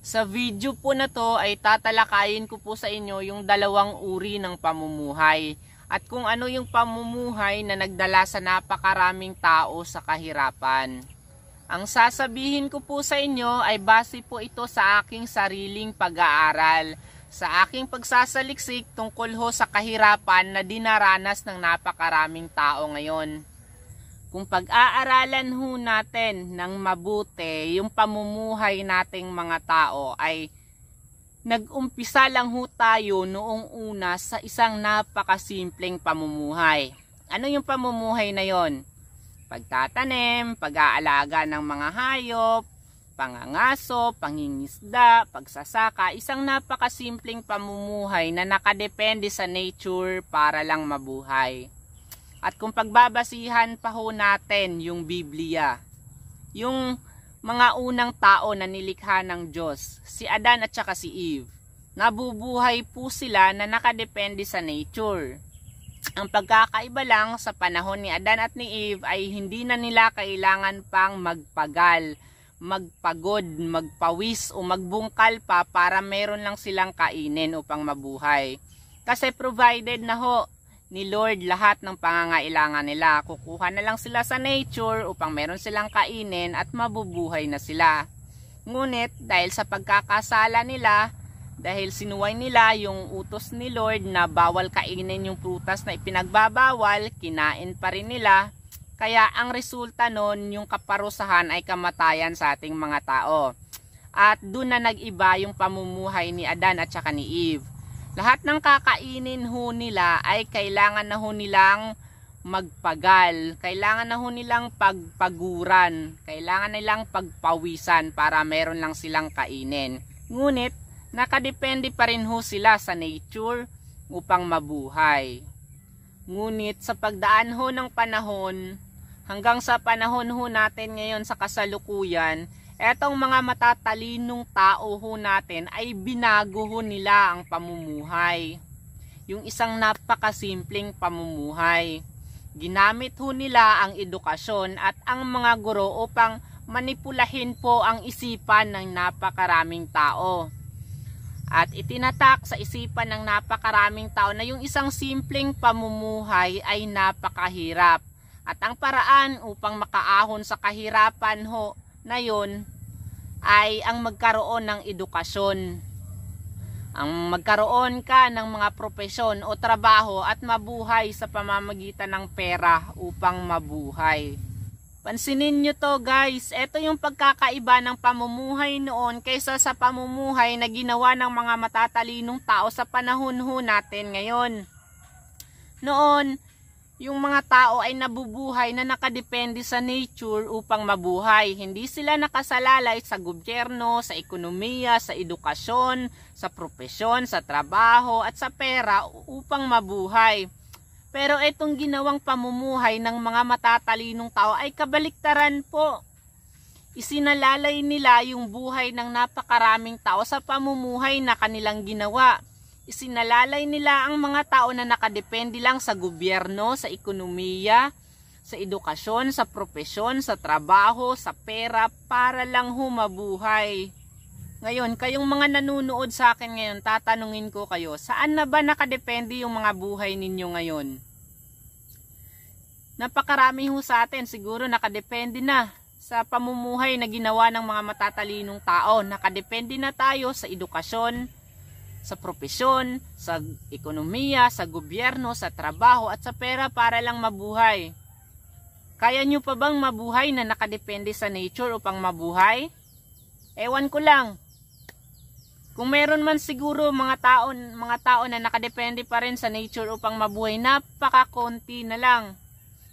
Sa video po na to ay tatalakayin ko po sa inyo yung dalawang uri ng pamumuhay at kung ano yung pamumuhay na nagdala sa napakaraming tao sa kahirapan. Ang sasabihin ko po sa inyo ay base po ito sa aking sariling pag-aaral, sa aking pagsasaliksik tungkol ho sa kahirapan na dinaranas ng napakaraming tao ngayon. Kung pag-aaralan ho natin ng mabuti yung pamumuhay nating mga tao ay nag-umpisa lang ho tayo noong una sa isang napakasimpleng pamumuhay. Ano yung pamumuhay na yon? Pagtatanim, pag-aalaga ng mga hayop, pangangaso, pangingisda, pagsasaka, isang napakasimpleng pamumuhay na nakadepende sa nature para lang mabuhay. At kung pagbabasihan pa ho natin yung Biblia, yung mga unang tao na nilikha ng Diyos, si Adan at saka si Eve, nabubuhay po sila na nakadepende sa nature. Ang pagkakaiba lang sa panahon ni Adan at ni Eve ay hindi na nila kailangan pang magpagal, magpagod, magpawis o magbungkal pa para meron lang silang kainin upang mabuhay. Kasi provided na ho ni Lord lahat ng pangangailangan nila. Kukuha na lang sila sa nature upang meron silang kainin at mabubuhay na sila. Ngunit dahil sa pagkakasala nila, dahil sinuway nila yung utos ni Lord na bawal kainin yung prutas na ipinagbabawal, kinain pa rin nila. Kaya ang resulta nun, yung kaparusahan ay kamatayan sa ating mga tao. At doon na nag-iba yung pamumuhay ni Adan at saka ni Eve. Lahat ng kakainin ho nila ay kailangan na ho nilang magpagal. Kailangan na ho nilang pagpaguran. Kailangan nilang pagpawisan para meron lang silang kainin. Ngunit, nakadepende pa rin ho sila sa nature upang mabuhay. Ngunit sa pagdaan ho ng panahon, hanggang sa panahon ho natin ngayon sa kasalukuyan, etong mga matatalinong tao ho natin ay binago ho nila ang pamumuhay. Yung isang napakasimpleng pamumuhay. Ginamit ho nila ang edukasyon at ang mga guro upang manipulahin po ang isipan ng napakaraming tao. At itinatak sa isipan ng napakaraming tao na yung isang simpleng pamumuhay ay napakahirap. At ang paraan upang makaahon sa kahirapan ho na yon ay ang magkaroon ng edukasyon. Ang magkaroon ka ng mga profesyon o trabaho at mabuhay sa pamamagitan ng pera upang mabuhay. Pansinin nyo to guys, ito yung pagkakaiba ng pamumuhay noon kaysa sa pamumuhay na ginawa ng mga matatalinong tao sa panahon ho natin ngayon. Noon, yung mga tao ay nabubuhay na nakadepende sa nature upang mabuhay. Hindi sila nakasalalay sa gobyerno, sa ekonomiya, sa edukasyon, sa propesyon, sa trabaho at sa pera upang mabuhay. Pero itong ginawang pamumuhay ng mga matatalinong tao ay kabaliktaran po. Isinalalay nila yung buhay ng napakaraming tao sa pamumuhay na kanilang ginawa Isinalalay nila ang mga tao na nakadepende lang sa gobyerno, sa ekonomiya, sa edukasyon, sa propesyon, sa trabaho, sa pera para lang humabuhay. Ngayon, kayong mga nanonood sa akin ngayon, tatanungin ko kayo, saan na ba nakadepende yung mga buhay ninyo ngayon? Napakarami ho sa atin, siguro nakadepende na sa pamumuhay na ginawa ng mga matatalinong tao. Nakadepende na tayo sa edukasyon, sa propesyon, sa ekonomiya, sa gobyerno, sa trabaho at sa pera para lang mabuhay. Kaya nyo pa bang mabuhay na nakadepende sa nature upang mabuhay? Ewan ko lang. Kung meron man siguro mga tao, mga tao na nakadepende pa rin sa nature upang mabuhay, napakakonti na lang.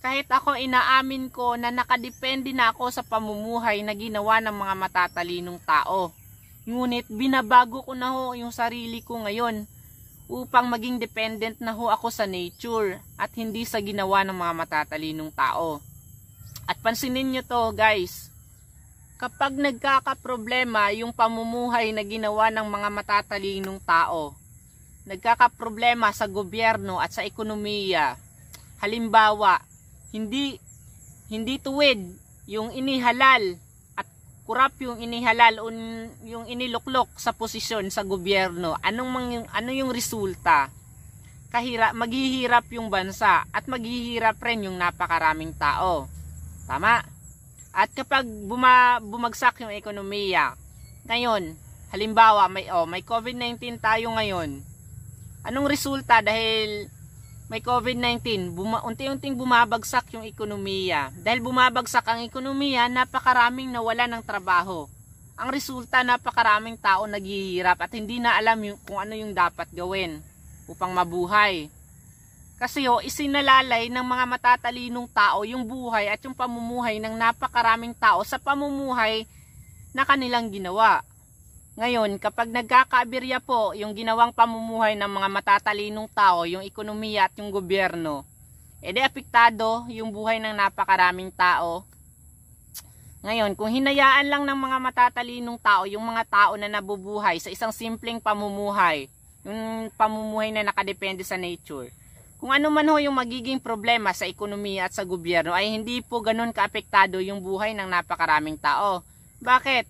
Kahit ako inaamin ko na nakadepende na ako sa pamumuhay na ginawa ng mga matatalinong tao. Ngunit binabago ko na ho yung sarili ko ngayon upang maging dependent na ho ako sa nature at hindi sa ginawa ng mga matatalinong tao. At pansinin nyo to guys, kapag nagkakaproblema yung pamumuhay na ginawa ng mga matatalinong tao, nagkakaproblema sa gobyerno at sa ekonomiya, halimbawa, hindi, hindi tuwid yung inihalal kurap yung inihalal un, yung iniluklok sa posisyon sa gobyerno anong mang, ano yung resulta kahira maghihirap yung bansa at maghihirap rin yung napakaraming tao tama at kapag buma, bumagsak yung ekonomiya ngayon halimbawa may oh may COVID-19 tayo ngayon anong resulta dahil may COVID-19, buma unti-unting bumabagsak yung ekonomiya. Dahil bumabagsak ang ekonomiya, napakaraming nawala ng trabaho. Ang resulta, napakaraming tao naghihirap at hindi na alam yung, kung ano yung dapat gawin upang mabuhay. Kasi oh, isinalalay ng mga matatalinong tao yung buhay at yung pamumuhay ng napakaraming tao sa pamumuhay na kanilang ginawa. Ngayon, kapag nagkakaaberya po yung ginawang pamumuhay ng mga matatalinong tao, yung ekonomiya at yung gobyerno, edi apektado yung buhay ng napakaraming tao. Ngayon, kung hinayaan lang ng mga matatalinong tao, yung mga tao na nabubuhay sa isang simpleng pamumuhay, yung pamumuhay na nakadepende sa nature, kung ano man ho yung magiging problema sa ekonomiya at sa gobyerno ay hindi po ganun kaapektado yung buhay ng napakaraming tao. Bakit?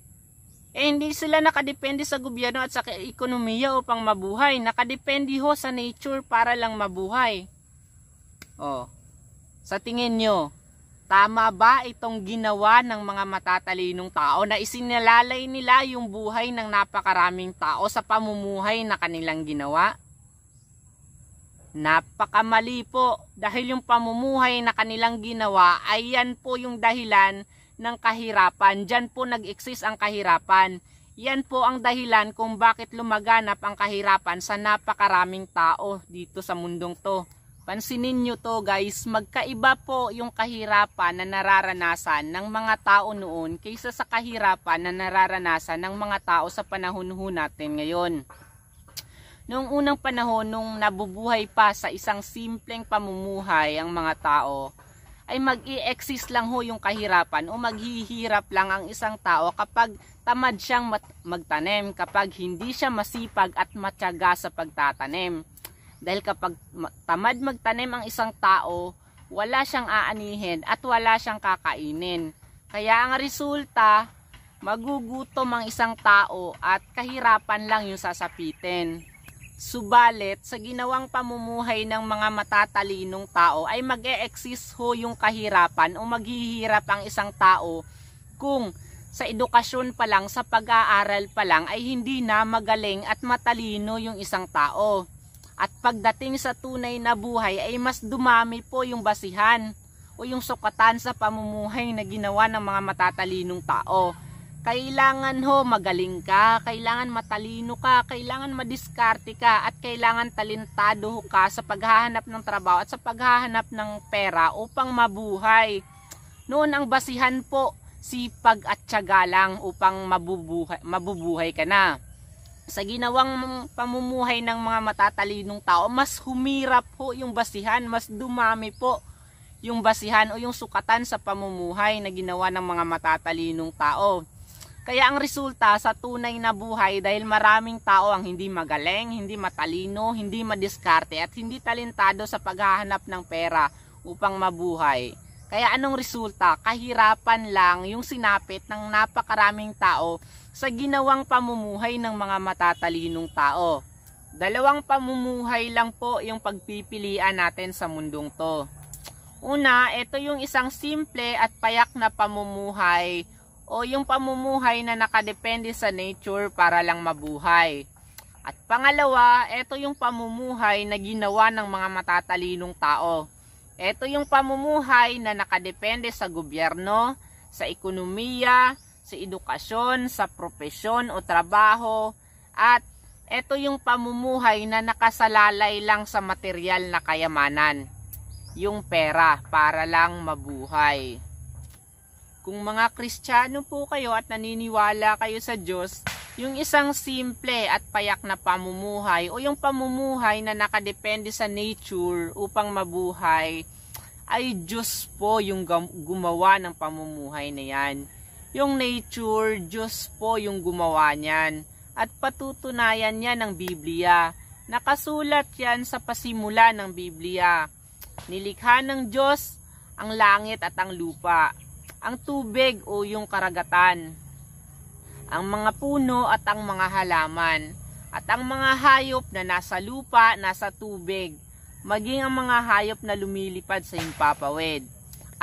Eh, hindi sila nakadepende sa gobyerno at sa ekonomiya upang mabuhay. Nakadepende ho sa nature para lang mabuhay. Oh, sa tingin nyo, tama ba itong ginawa ng mga matatalinong tao na isinalalay nila yung buhay ng napakaraming tao sa pamumuhay na kanilang ginawa? Napakamali po dahil yung pamumuhay na kanilang ginawa ay yan po yung dahilan ng kahirapan. Diyan po nag-exist ang kahirapan. Yan po ang dahilan kung bakit lumaganap ang kahirapan sa napakaraming tao dito sa mundong to. Pansinin nyo to guys, magkaiba po yung kahirapan na nararanasan ng mga tao noon kaysa sa kahirapan na nararanasan ng mga tao sa panahon ho natin ngayon. Noong unang panahon, nung nabubuhay pa sa isang simpleng pamumuhay ang mga tao, ay mag exist lang ho yung kahirapan o maghihirap lang ang isang tao kapag tamad siyang magtanim, kapag hindi siya masipag at matyaga sa pagtatanim. Dahil kapag tamad magtanim ang isang tao, wala siyang aanihin at wala siyang kakainin. Kaya ang resulta, magugutom ang isang tao at kahirapan lang yung sasapitin. Subalit, sa ginawang pamumuhay ng mga matatalinong tao ay mag -e exist ho yung kahirapan o maghihirap ang isang tao kung sa edukasyon pa lang, sa pag-aaral pa lang ay hindi na magaling at matalino yung isang tao. At pagdating sa tunay na buhay ay mas dumami po yung basihan o yung sukatan sa pamumuhay na ginawa ng mga matatalinong tao. Kailangan ho magaling ka, kailangan matalino ka, kailangan madiskarte ka at kailangan talentado ho ka sa paghahanap ng trabaho at sa paghahanap ng pera upang mabuhay. Noon ang basihan po sipag at tiyaga lang upang mabubuhay, mabubuhay ka na. Sa ginawang pamumuhay ng mga matatalinong tao, mas humirap ho yung basihan, mas dumami po yung basihan o yung sukatan sa pamumuhay na ginawa ng mga matatalinong tao. Kaya ang resulta sa tunay na buhay dahil maraming tao ang hindi magaling, hindi matalino, hindi madiskarte at hindi talentado sa paghahanap ng pera upang mabuhay. Kaya anong resulta? Kahirapan lang yung sinapit ng napakaraming tao sa ginawang pamumuhay ng mga matatalinong tao. Dalawang pamumuhay lang po yung pagpipilian natin sa mundong to. Una, ito yung isang simple at payak na pamumuhay o yung pamumuhay na nakadepende sa nature para lang mabuhay. At pangalawa, ito yung pamumuhay na ginawa ng mga matatalinong tao. Ito yung pamumuhay na nakadepende sa gobyerno, sa ekonomiya, sa edukasyon, sa propesyon o trabaho, at ito yung pamumuhay na nakasalalay lang sa material na kayamanan, yung pera para lang mabuhay. Kung mga Kristiyano po kayo at naniniwala kayo sa Diyos, yung isang simple at payak na pamumuhay o yung pamumuhay na nakadepende sa nature upang mabuhay ay Diyos po yung gumawa ng pamumuhay na yan. Yung nature, Diyos po yung gumawa niyan. At patutunayan niya ng Biblia. Nakasulat yan sa pasimula ng Biblia. Nilikha ng Diyos ang langit at ang lupa ang tubig o yung karagatan, ang mga puno at ang mga halaman, at ang mga hayop na nasa lupa, nasa tubig, maging ang mga hayop na lumilipad sa impapawid,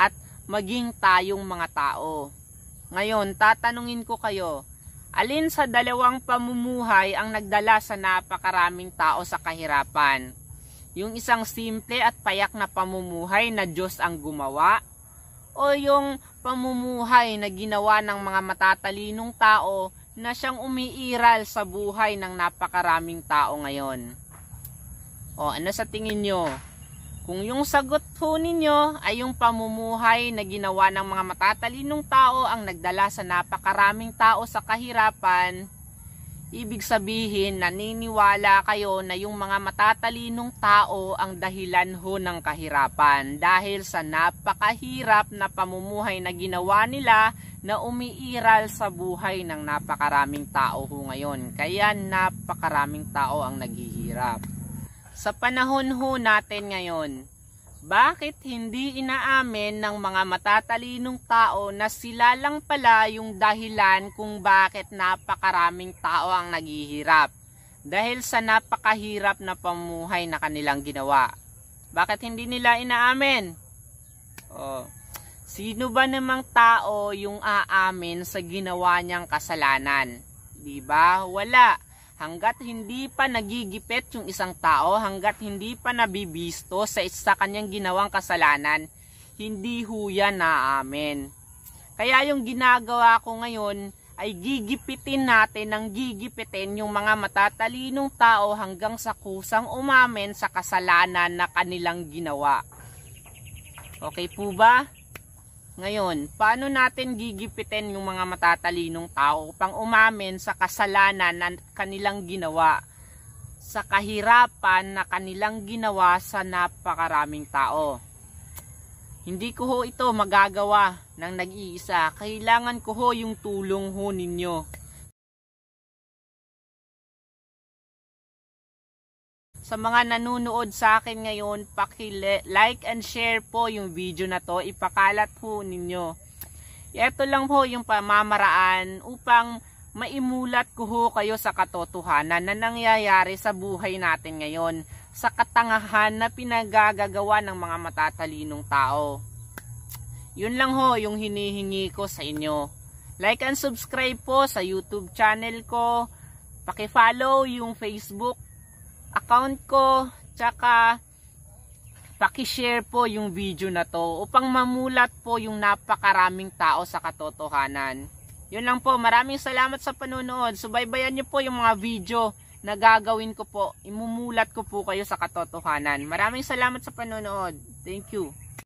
at maging tayong mga tao. Ngayon, tatanungin ko kayo, alin sa dalawang pamumuhay ang nagdala sa napakaraming tao sa kahirapan? Yung isang simple at payak na pamumuhay na Diyos ang gumawa? O yung pamumuhay na ginawa ng mga matatalinong tao na siyang umiiral sa buhay ng napakaraming tao ngayon. O ano sa tingin nyo? Kung yung sagot po ninyo ay yung pamumuhay na ginawa ng mga matatalinong tao ang nagdala sa napakaraming tao sa kahirapan, Ibig sabihin, naniniwala kayo na yung mga matatalinong tao ang dahilan ho ng kahirapan dahil sa napakahirap na pamumuhay na ginawa nila na umiiral sa buhay ng napakaraming tao ho ngayon. Kaya napakaraming tao ang naghihirap. Sa panahon ho natin ngayon, bakit hindi inaamin ng mga matatalinong tao na sila lang pala yung dahilan kung bakit napakaraming tao ang naghihirap dahil sa napakahirap na pamuhay na kanilang ginawa? Bakit hindi nila inaamin? Oh. Sino ba namang tao yung aamin sa ginawa niyang kasalanan? 'Di ba? Wala hanggat hindi pa nagigipit yung isang tao, hanggat hindi pa nabibisto sa isa kanyang ginawang kasalanan, hindi huya na amen. Kaya yung ginagawa ko ngayon ay gigipitin natin ng gigipitin yung mga matatalinong tao hanggang sa kusang umamin sa kasalanan na kanilang ginawa. Okay po ba? Ngayon, paano natin gigipitin yung mga matatalinong tao pang umamin sa kasalanan na kanilang ginawa, sa kahirapan na kanilang ginawa sa napakaraming tao? Hindi ko ho ito magagawa ng nag-iisa. Kailangan ko ho yung tulong ho ninyo. sa mga nanonood sa akin ngayon, paki-like and share po yung video na to. Ipakalat po ninyo. Ito lang po yung pamamaraan upang maimulat ko ho kayo sa katotohanan na nangyayari sa buhay natin ngayon. Sa katangahan na pinagagagawa ng mga matatalinong tao. Yun lang ho yung hinihingi ko sa inyo. Like and subscribe po sa YouTube channel ko. Paki-follow yung Facebook account ko, tsaka pakishare po yung video na to upang mamulat po yung napakaraming tao sa katotohanan. Yun lang po, maraming salamat sa panonood. Subaybayan nyo po yung mga video na gagawin ko po. Imumulat ko po kayo sa katotohanan. Maraming salamat sa panonood. Thank you.